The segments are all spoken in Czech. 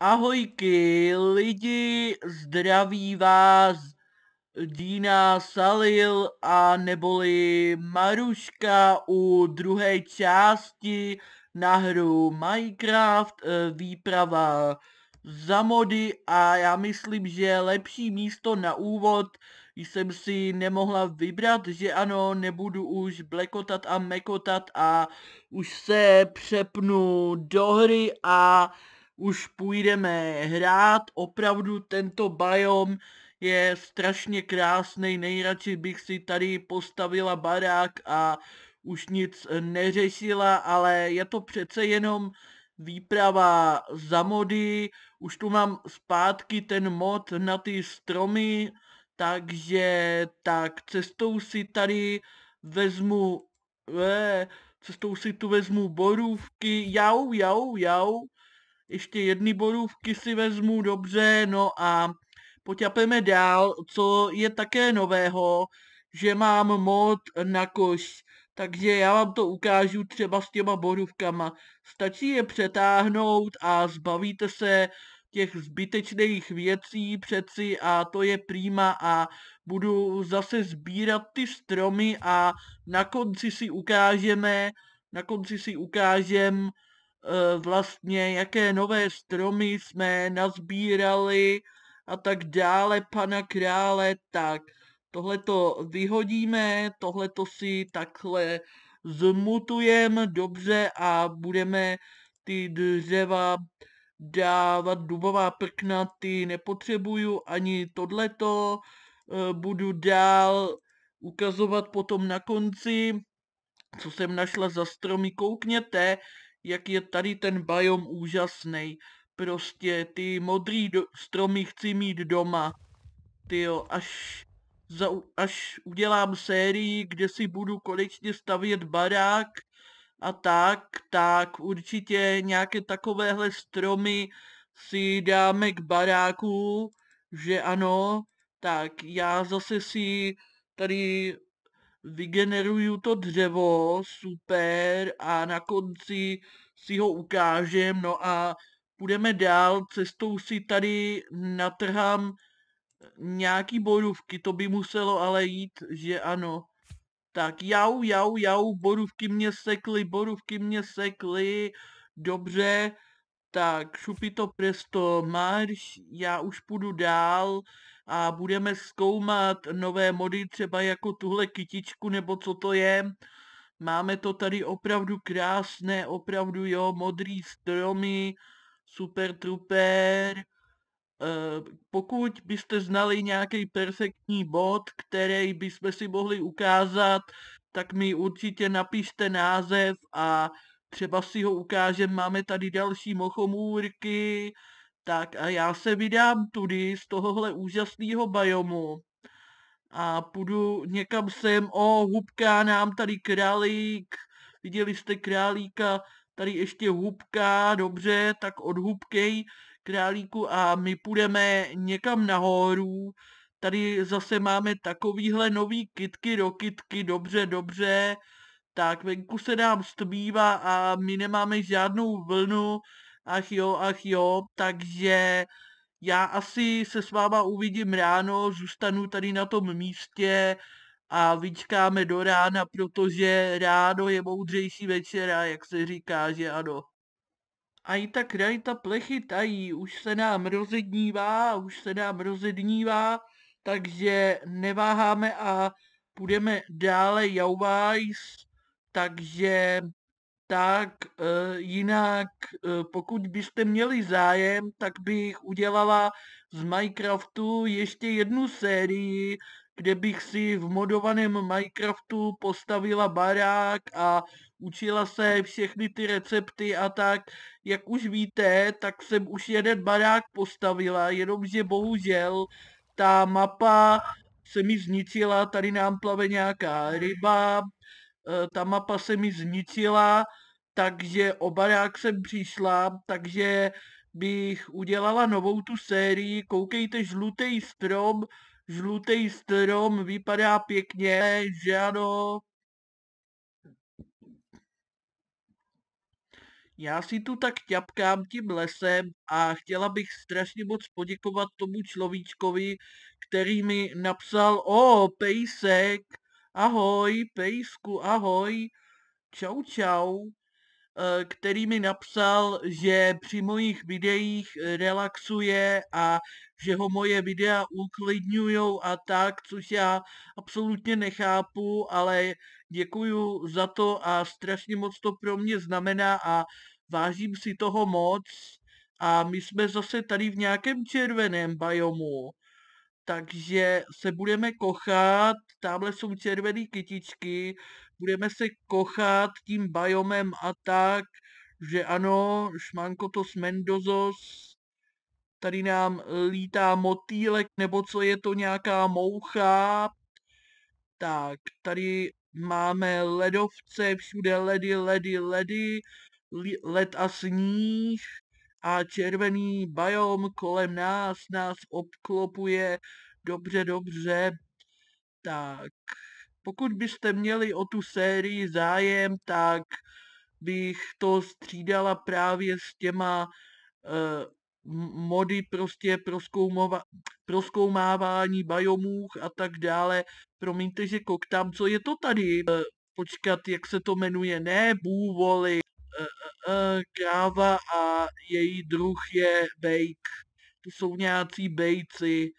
Ahojky lidi, zdraví vás Dína Salil a neboli Maruška u druhé části na hru Minecraft eh, výprava za mody a já myslím, že lepší místo na úvod jsem si nemohla vybrat, že ano, nebudu už blekotat a mekotat a už se přepnu do hry a už půjdeme hrát, opravdu tento biom je strašně krásný, nejradši bych si tady postavila barák a už nic neřešila, ale je to přece jenom výprava za mody, už tu mám zpátky ten mod na ty stromy, takže tak cestou si tady vezmu, eh, cestou si tu vezmu borůvky, jau, jau, jau, ještě jedny borůvky si vezmu, dobře, no a poťapeme dál, co je také nového, že mám mod na koš. Takže já vám to ukážu třeba s těma borůvkama. Stačí je přetáhnout a zbavíte se těch zbytečných věcí přeci a to je prýma a budu zase sbírat ty stromy a na konci si ukážeme, na konci si ukážeme, Eh, vlastně, jaké nové stromy jsme nazbírali a tak dále, pana krále, tak tohle to vyhodíme, tohle to si takhle zmutujeme dobře a budeme ty dřeva dávat dubová prkna, ty nepotřebuju ani tohleto, eh, budu dál ukazovat potom na konci, co jsem našla za stromy, koukněte, jak je tady ten biom úžasný. Prostě ty modrý do- stromy chci mít doma. Ty jo, až, za, až udělám sérii, kde si budu konečně stavět barák a tak, tak určitě nějaké takovéhle stromy si dáme k baráku, že ano, tak já zase si tady vygeneruju to dřevo, super, a na konci si ho ukážem, no a půjdeme dál, cestou si tady natrhám eh, nějaký borůvky. to by muselo ale jít, že ano. Tak jau, jau, jau, borůvky mě sekly, borůvky mě sekly, dobře, tak šupi to presto, marš, já už půjdu dál, a budeme zkoumat nové mody, třeba jako tuhle kytičku nebo co to je. Máme to tady opravdu krásné, opravdu jo, modrý stromy, super truper. Eh, pokud byste znali nějaký perfektní bod, který bychom si mohli ukázat, tak mi určitě napište název a třeba si ho ukážem. Máme tady další mochomůrky, tak a já se vydám tudy z tohohle úžasného biomu a půjdu někam sem, o, hubka, nám tady králík, viděli jste králíka, tady ještě hubka. dobře, tak odhubkej králíku a my půjdeme někam nahoru, tady zase máme takovýhle nový kitky do kitky, dobře, dobře, tak venku se nám stmívá a my nemáme žádnou vlnu, ach jo, ach jo, takže já asi se s váma uvidím ráno, zůstanu tady na tom místě a vyčkáme do rána, protože ráno je moudřejší večera, jak se říká, že ano. A i ta plechy tají, už se nám rozednívá, už se nám rozednívá, takže neváháme a půjdeme dále Jauvajs, takže tak e, jinak e, pokud byste měli zájem, tak bych udělala z Minecraftu ještě jednu sérii, kde bych si v modovaném Minecraftu postavila barák a učila se všechny ty recepty a tak. Jak už víte, tak jsem už jeden barák postavila, jenomže bohužel ta mapa se mi zničila, tady nám plave nějaká ryba, Eh, ta mapa se mi zničila, takže o barák jsem přišla, takže bych udělala novou tu sérii. Koukejte, žlutý strom, žlutý strom vypadá pěkně, že ano. Já si tu tak ťapkám tím lesem a chtěla bych strašně moc poděkovat tomu človíčkovi, který mi napsal, o, pejsek, ahoj, pejsku, ahoj, čau čau, eh, který mi napsal, že při mojich videích eh, relaxuje a že ho moje videa uklidňují a tak, což já absolutně nechápu, ale děkuju za to a strašně moc to pro mě znamená a vážím si toho moc. A my jsme zase tady v nějakém červeném biomu takže se budeme kochat, tamhle jsou červené kytičky, budeme se kochat tím biomem a tak, že ano, šmanko to s Mendozos, tady nám lítá motýlek, nebo co je to nějaká moucha, tak, tady máme ledovce, všude ledy, ledy, ledy, led a sníh, a červený bajom kolem nás nás obklopuje. Dobře, dobře. Tak, pokud byste měli o tu sérii zájem, tak bych to střídala právě s těma uh, mody prostě proskoumávání biomů a tak dále. Promiňte, že koktám, co je to tady? Uh, počkat, jak se to jmenuje? Ne, bůvoli, Eh, eh, kráva a její druh je bejk. To jsou nějací bejci.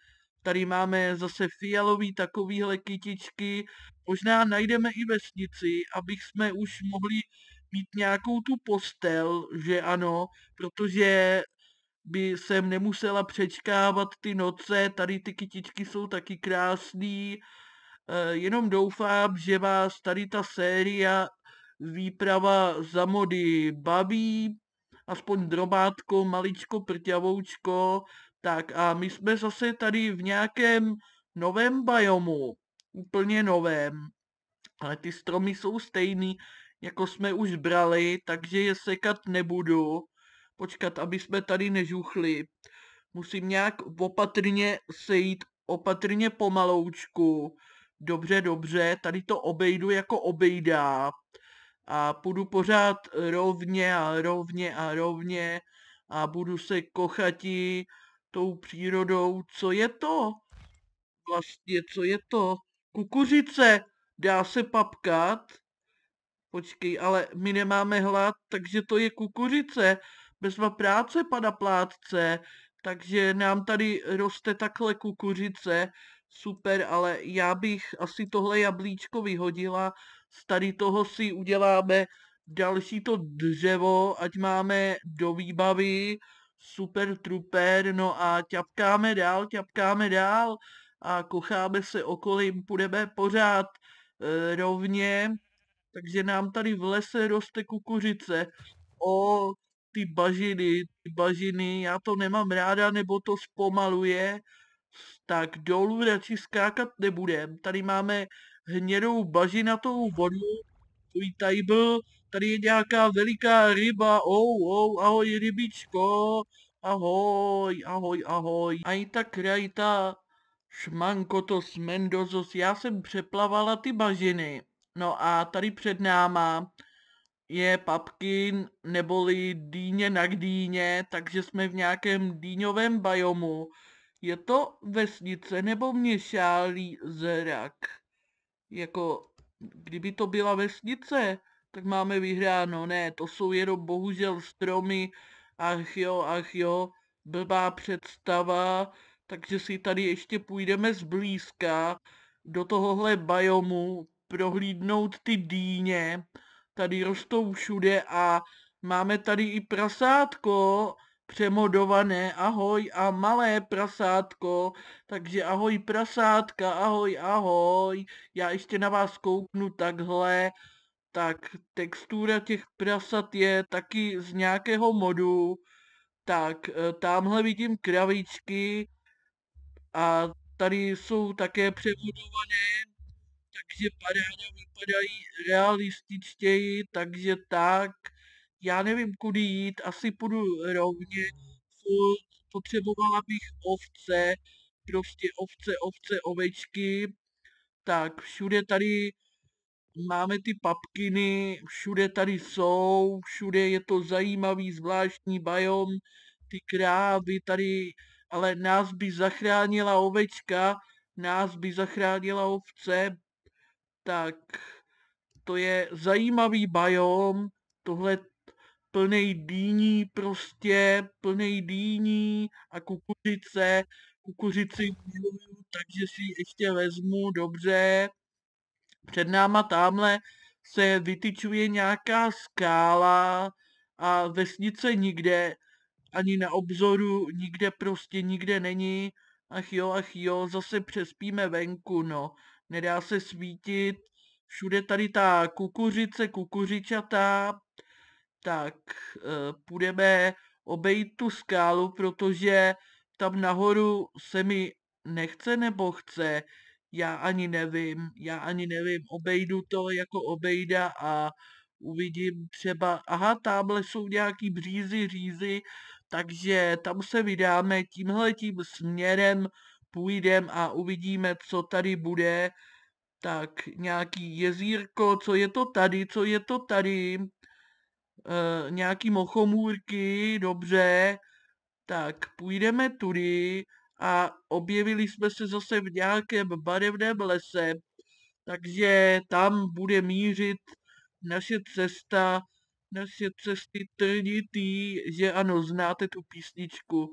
Tady máme zase fialový takovýhle kytičky. Možná najdeme i vesnici, abych jsme už mohli mít nějakou tu postel, že ano, protože by jsem nemusela přečkávat ty noce, tady ty kytičky jsou taky krásný. E, jenom doufám, že vás tady ta séria výprava za mody baví, aspoň drobátko, maličko, prťavoučko, tak a my jsme zase tady v nějakém novém biomu, úplně novém, ale ty stromy jsou stejný, jako jsme už brali, takže je sekat nebudu. Počkat, aby jsme tady nežuchli. Musím nějak opatrně sejít, opatrně pomaloučku. Dobře, dobře, tady to obejdu jako obejdá a půjdu pořád rovně a rovně a rovně a budu se kochati tou přírodou. Co je to? Vlastně, co je to? Kukuřice, dá se papkat? Počkej, ale my nemáme hlad, takže to je kukuřice. Bezva práce, pana plátce, takže nám tady roste takhle kukuřice, super, ale já bych asi tohle jablíčko vyhodila. Z tady toho si uděláme další to dřevo, ať máme do výbavy super truper, no a ťapkáme dál, ťapkáme dál a kocháme se okolím, půjdeme pořád e, rovně, takže nám tady v lese roste kukuřice. O, ty bažiny, ty bažiny, já to nemám ráda, nebo to zpomaluje, tak dolů radši skákat nebudem. Tady máme hnědou bažinatou vodu, tvůj tady byl, tady je nějaká veliká ryba, ou, oh, ou, oh, ahoj rybičko, ahoj, ahoj, ahoj. A i ta krajita, šmanko to s Mendozos, já jsem přeplavala ty bažiny. No a tady před náma je papkin neboli dýně na dýně, takže jsme v nějakém dýňovém bajomu. Je to vesnice nebo měšálý zrak? Jako, kdyby to byla vesnice, tak máme vyhráno. Ne, to jsou jenom bohužel stromy. Ach jo, ach jo, blbá představa. Takže si tady ještě půjdeme zblízka do tohohle biomu, prohlídnout ty dýně. Tady rostou všude a máme tady i prasátko, přemodované ahoj a malé prasátko, takže ahoj prasátka, ahoj, ahoj, já ještě na vás kouknu takhle, tak textura těch prasat je taky z nějakého modu, tak e, tamhle vidím kravičky a tady jsou také přemodované, takže paráda vypadají realističtěji, takže tak já nevím kudy jít, asi půjdu rovně, potřebovala bych ovce, prostě ovce, ovce, ovečky, tak všude tady máme ty papkiny, všude tady jsou, všude je to zajímavý, zvláštní bajom, ty krávy tady, ale nás by zachránila ovečka, nás by zachránila ovce, tak to je zajímavý bajom, tohle plnej dýní prostě, plnej dýní a kukuřice, kukuřici miluju, takže si ji ještě vezmu, dobře. Před náma tamhle se vytyčuje nějaká skála a vesnice nikde, ani na obzoru, nikde prostě nikde není. Ach jo, ach jo, zase přespíme venku, no. Nedá se svítit, všude tady ta kukuřice, kukuřičata, tak eh, půjdeme obejít tu skálu, protože tam nahoru se mi nechce nebo chce, já ani nevím, já ani nevím, obejdu to jako obejda a uvidím třeba, aha, tamhle jsou nějaký břízy, řízy, takže tam se vydáme tímhle tím směrem, půjdem a uvidíme, co tady bude, tak nějaký jezírko, co je to tady, co je to tady, e, nějaký mochomůrky, dobře, tak půjdeme tudy a objevili jsme se zase v nějakém barevném lese, takže tam bude mířit naše cesta, naše cesty trnitý, že ano, znáte tu písničku.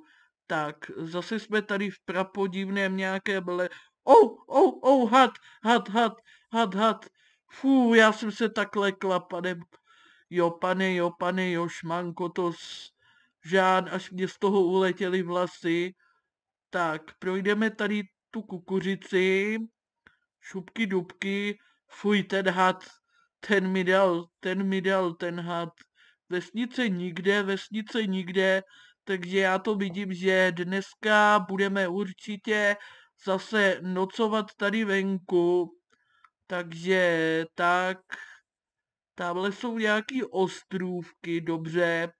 Tak, zase jsme tady v prapodivném nějakém Ou, Oh, oh, oh, had, had, had, had, had. Fú, já jsem se tak klapadem. pane Jo pane, jo pane, jo šmanko, to s... žán, až mě z toho uletěly vlasy. Tak, projdeme tady tu kukuřici. Šupky dubky. Fuj, ten had, ten mi dal, ten mi dal, ten had. Vesnice nikde, vesnice nikde. Takže já to vidím, že dneska budeme určitě zase nocovat tady venku. Takže tak... Tamhle jsou nějaký ostrůvky, dobře.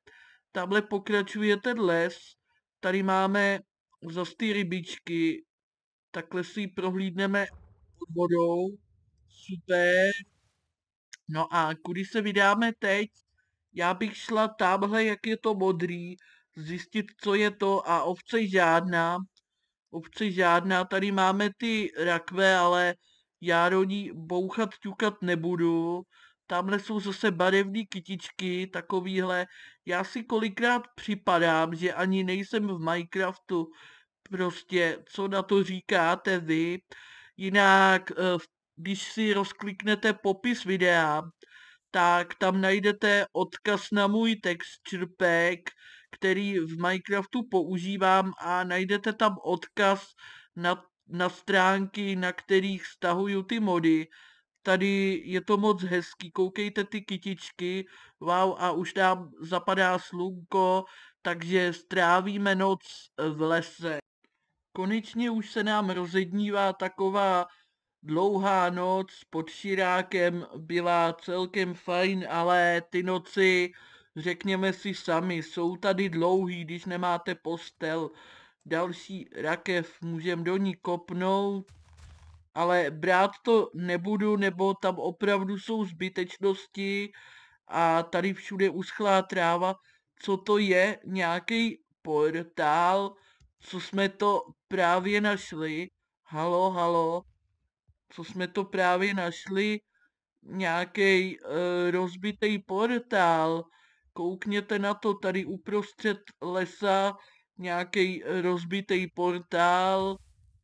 Tamhle pokračuje ten les. Tady máme zase ty rybičky. Takhle si ji prohlídneme pod vodou. Super. No a kudy se vydáme teď? Já bych šla tamhle, jak je to modrý, zjistit, co je to a ovce žádná. Ovce žádná, tady máme ty rakve, ale já do ní bouchat, ťukat nebudu. Tamhle jsou zase barevné kytičky, takovýhle. Já si kolikrát připadám, že ani nejsem v Minecraftu. Prostě, co na to říkáte vy? Jinak, eh, když si rozkliknete popis videa, tak tam najdete odkaz na můj text který v Minecraftu používám a najdete tam odkaz na, na stránky, na kterých stahuju ty mody tady je to moc hezký, koukejte ty kytičky, wow, a už nám zapadá slunko, takže strávíme noc v lese. Konečně už se nám rozednívá taková dlouhá noc pod širákem, byla celkem fajn, ale ty noci, řekněme si sami, jsou tady dlouhý, když nemáte postel. Další rakev můžeme do ní kopnout ale brát to nebudu, nebo tam opravdu jsou zbytečnosti a tady všude uschlá tráva. Co to je? Nějaký portál? Co jsme to právě našli? Halo, halo? Co jsme to právě našli? Nějaký e, eh, rozbitý portál? Koukněte na to, tady uprostřed lesa nějaký eh, rozbitý portál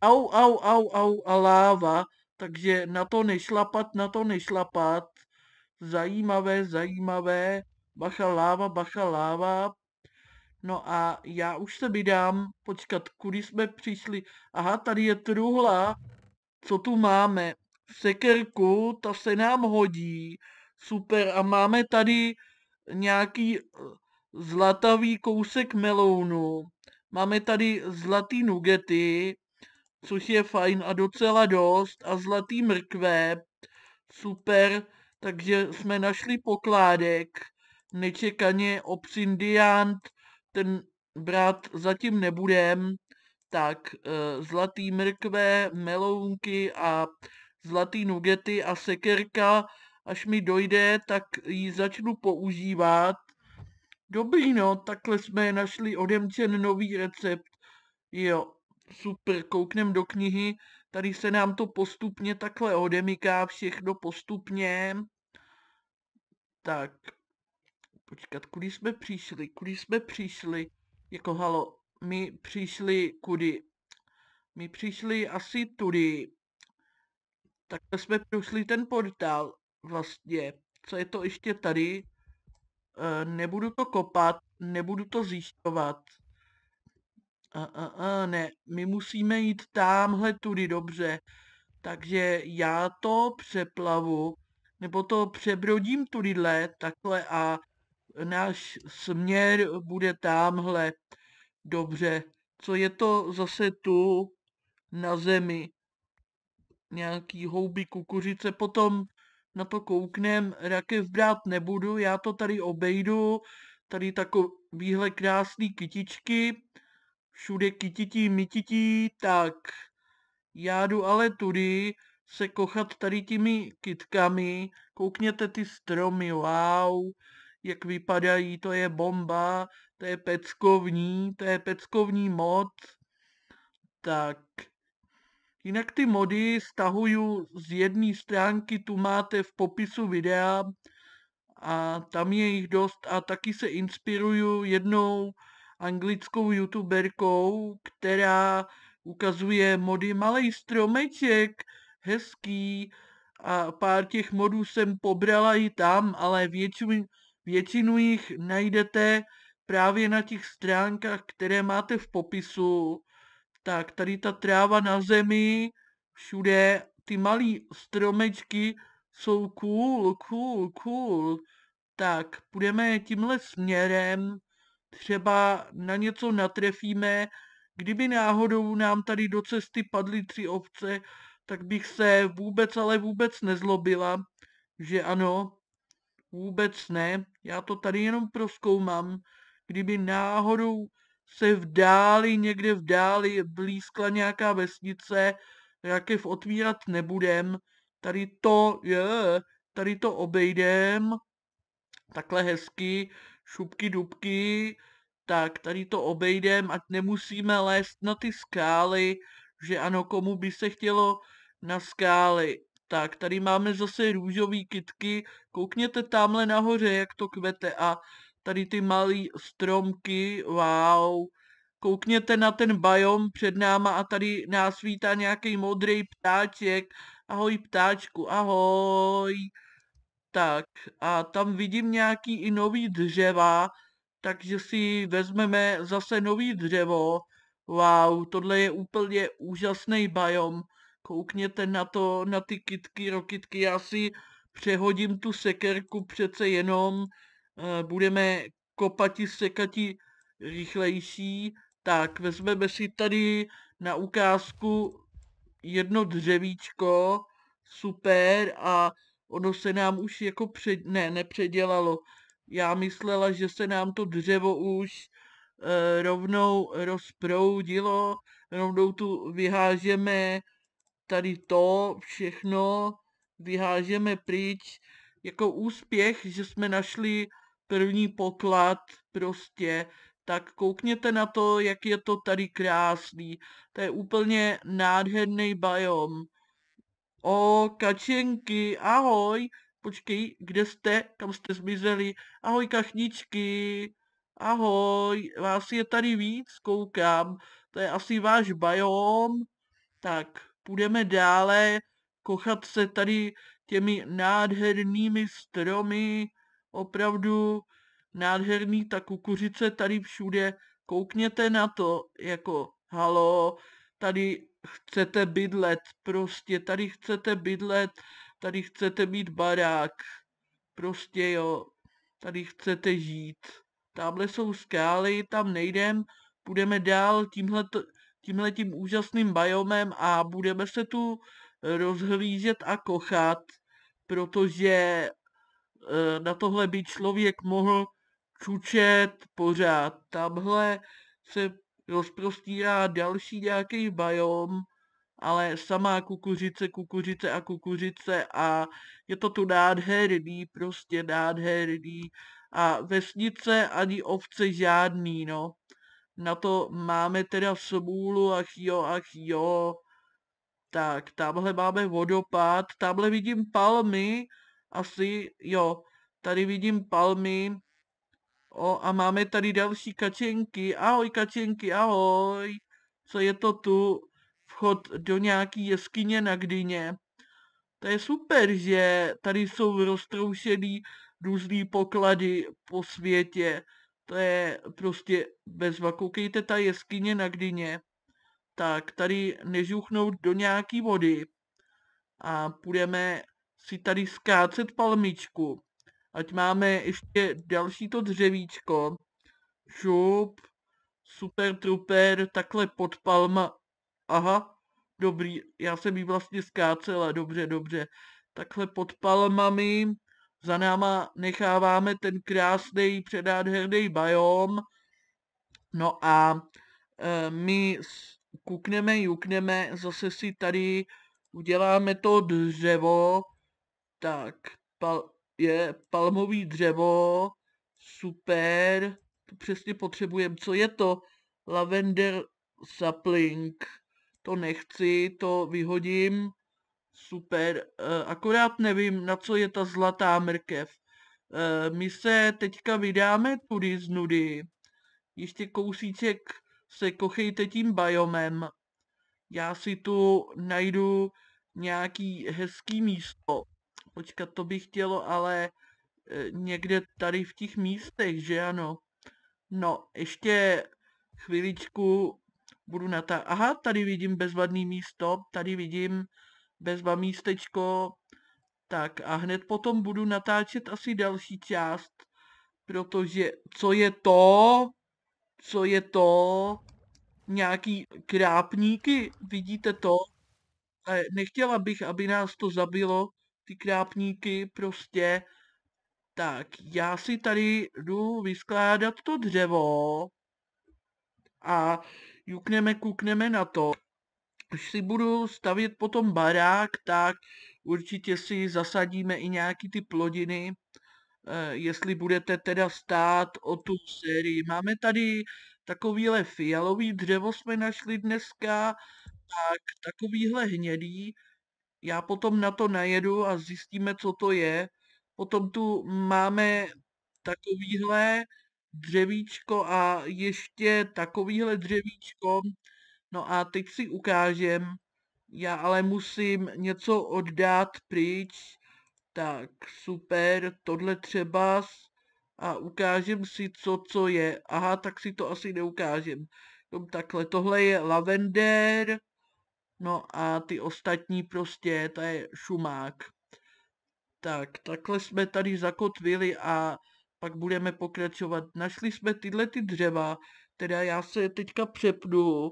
au, au, au, au a láva, takže na to nešlapat, na to nešlapat. Zajímavé, zajímavé, bacha láva, bacha láva. No a já už se vydám, počkat, kudy jsme přišli. Aha, tady je truhla, co tu máme? Sekerku, ta se nám hodí, super, a máme tady nějaký eh, zlatavý kousek melounu. Máme tady zlatý nugety, což je fajn a docela dost a zlatý mrkve, super, takže jsme našli pokládek, nečekaně obsindiant, ten brát zatím nebudem, tak eh, zlatý mrkve, melounky a zlatý nugety a sekerka, až mi dojde, tak ji začnu používat. Dobrý no, takhle jsme našli odemčen nový recept. Jo, super, kouknem do knihy, tady se nám to postupně takhle odemyká, všechno postupně. Tak, počkat, kudy jsme přišli, kudy jsme přišli, jako halo, my přišli kudy, my přišli asi tudy, Tak jsme prošli ten portál, vlastně, co je to ještě tady, e, nebudu to kopat, nebudu to zjišťovat, a, a, a ne, my musíme jít tamhle tudy, dobře. Takže já to přeplavu, nebo to přebrodím tudyhle, takhle a náš směr bude tamhle. Dobře, co je to zase tu na zemi? Nějaký houby, kukuřice, potom na to kouknem, rakev brát nebudu, já to tady obejdu, tady takovýhle krásný kytičky, všude kytití, mytití, tak já jdu ale tudy se kochat tady těmi kytkami. Koukněte ty stromy, wow, jak vypadají, to je bomba, to je peckovní, to je peckovní mod. Tak, jinak ty mody stahuju z jedné stránky, tu máte v popisu videa a tam je jich dost a taky se inspiruju jednou anglickou youtuberkou, která ukazuje mody malej stromeček, hezký a pár těch modů jsem pobrala i tam, ale většinu, většinu jich najdete právě na těch stránkách, které máte v popisu. Tak tady ta tráva na zemi, všude ty malý stromečky jsou cool, cool, cool. Tak půjdeme tímhle směrem třeba na něco natrefíme. Kdyby náhodou nám tady do cesty padly tři ovce, tak bych se vůbec, ale vůbec nezlobila, že ano, vůbec ne. Já to tady jenom proskoumám. Kdyby náhodou se v dáli, někde v dáli blízkla nějaká vesnice, v otvírat nebudem. Tady to, je, tady to obejdem, takhle hezky, šupky dubky, tak tady to obejdem, ať nemusíme lézt na ty skály, že ano, komu by se chtělo na skály. Tak, tady máme zase růžový kitky, koukněte tamhle nahoře, jak to kvete a tady ty malý stromky, wow. Koukněte na ten biom před náma a tady nás vítá nějaký modrý ptáček. Ahoj ptáčku, ahoj. Tak a tam vidím nějaký i nový dřeva, takže si vezmeme zase nový dřevo. Wow, tohle je úplně úžasný biom. Koukněte na to, na ty kitky, rokitky. Já si přehodím tu sekerku přece jenom. Eh, budeme kopati, sekati rychlejší. Tak, vezmeme si tady na ukázku jedno dřevíčko. Super a ono se nám už jako před, ne, nepředělalo. Já myslela, že se nám to dřevo už e, rovnou rozproudilo, rovnou tu vyhážeme tady to všechno, vyhážeme pryč. Jako úspěch, že jsme našli první poklad prostě, tak koukněte na to, jak je to tady krásný. To je úplně nádherný biom. O, kačenky, ahoj. Počkej, kde jste? Kam jste zmizeli? Ahoj, kachničky. Ahoj, vás je tady víc, koukám. To je asi váš biom. Tak, půjdeme dále. Kochat se tady těmi nádhernými stromy. Opravdu nádherný ta kukuřice tady všude. Koukněte na to, jako halo, tady chcete bydlet, prostě tady chcete bydlet, tady chcete mít barák, prostě jo, tady chcete žít. Tamhle jsou skály, tam nejdem, půjdeme dál tímhle, tím úžasným biomem a budeme se tu eh, rozhlížet a kochat, protože eh, na tohle by člověk mohl čučet pořád. Tamhle se rozprostírá další nějaký biom, ale samá kukuřice, kukuřice a kukuřice a je to tu nádherný, prostě nádherný. A vesnice ani ovce žádný, no. Na to máme teda smůlu, ach jo, ach jo. Tak, tamhle máme vodopád, tamhle vidím palmy, asi, jo, tady vidím palmy, O, a máme tady další kačenky. Ahoj kačenky, ahoj. Co je to tu? Vchod do nějaký jeskyně na Gdyně. To je super, že tady jsou roztroušený různý poklady po světě. To je prostě bezva. Koukejte, ta jeskyně na Gdyně. Tak, tady nežuchnout do nějaký vody. A půjdeme si tady skácet palmičku. Ať máme ještě další to dřevíčko. Šup. Super Trooper, takhle pod palma. Aha, dobrý, já jsem jí vlastně skácela, dobře, dobře. Takhle pod palmami. Za náma necháváme ten krásný předádherný biom. No a e, my kukneme, jukneme, zase si tady uděláme to dřevo. Tak, pal, je palmový dřevo, super, to přesně potřebujeme, co je to? Lavender sapling, to nechci, to vyhodím, super, eh, akorát nevím, na co je ta zlatá mrkev. Eh, my se teďka vydáme tudy z nudy, ještě kousíček se kochejte tím biomem. Já si tu najdu nějaký hezký místo počkat, to bych chtělo ale eh, někde tady v těch místech, že ano. No, ještě chviličku budu ta... Aha, tady vidím bezvadný místo, tady vidím bezva místečko. Tak a hned potom budu natáčet asi další část, protože co je to? Co je to? Nějaký krápníky, vidíte to? Nechtěla bych, aby nás to zabilo, ty krápníky prostě. Tak, já si tady jdu vyskládat to dřevo a jukneme, kukneme na to. Když si budu stavět potom barák, tak určitě si zasadíme i nějaký ty plodiny, eh, jestli budete teda stát o tu sérii. Máme tady takovýhle fialový dřevo jsme našli dneska, tak takovýhle hnědý, já potom na to najedu a zjistíme, co to je. Potom tu máme takovýhle dřevíčko a ještě takovýhle dřevíčko. No a teď si ukážem, já ale musím něco oddát pryč. Tak, super, tohle třeba a ukážem si, co co je. Aha, tak si to asi neukážem. No, takhle, tohle je lavender, No a ty ostatní prostě, to je šumák. Tak, takhle jsme tady zakotvili a pak budeme pokračovat. Našli jsme tyhle ty dřeva, teda já se teďka přepnu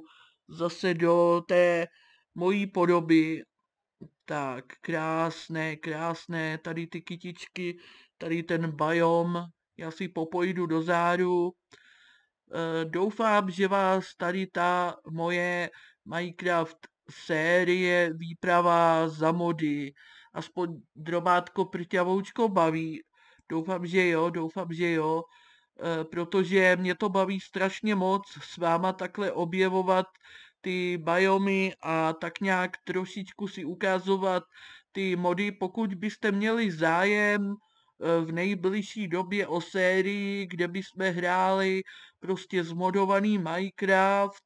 zase do té mojí podoby. Tak, krásné, krásné, tady ty kytičky, tady ten biom, já si popojdu do záru. E, doufám, že vás tady ta moje Minecraft série, výprava za mody, aspoň drobátko prťavoučko baví. Doufám, že jo, doufám, že jo, e, protože mě to baví strašně moc s váma takhle objevovat ty biomy a tak nějak trošičku si ukazovat ty mody. Pokud byste měli zájem eh, v nejbližší době o sérii, kde bychom hráli prostě zmodovaný Minecraft,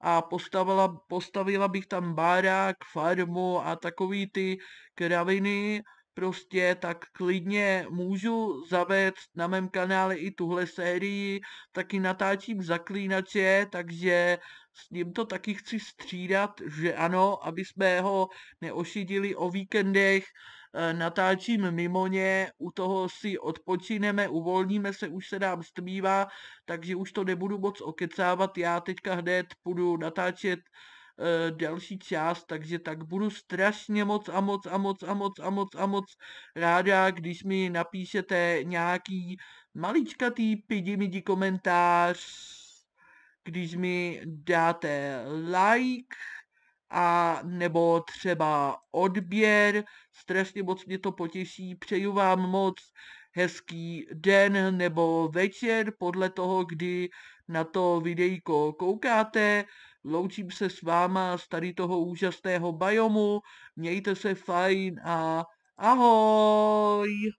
a postavila, postavila bych tam barák, farmu a takový ty kraviny, prostě tak klidně můžu zavést na mém kanále i tuhle sérii, taky natáčím zaklínače, takže s ním to taky chci střídat, že ano, aby jsme ho neošidili o víkendech, Eh, natáčím mimo ně, u toho si odpočineme, uvolníme se, už se nám stmívá, takže už to nebudu moc okecávat, já teďka hned půjdu natáčet eh, další část, takže tak budu strašně moc a moc a moc a moc a moc a moc ráda, když mi napíšete nějaký maličkatý pidimidi komentář, když mi dáte like, a nebo třeba odběr. Strašně moc mě to potěší. Přeju vám moc hezký den nebo večer podle toho, kdy na to videjko koukáte. Loučím se s váma z tady toho úžasného biomu. Mějte se fajn a ahoj!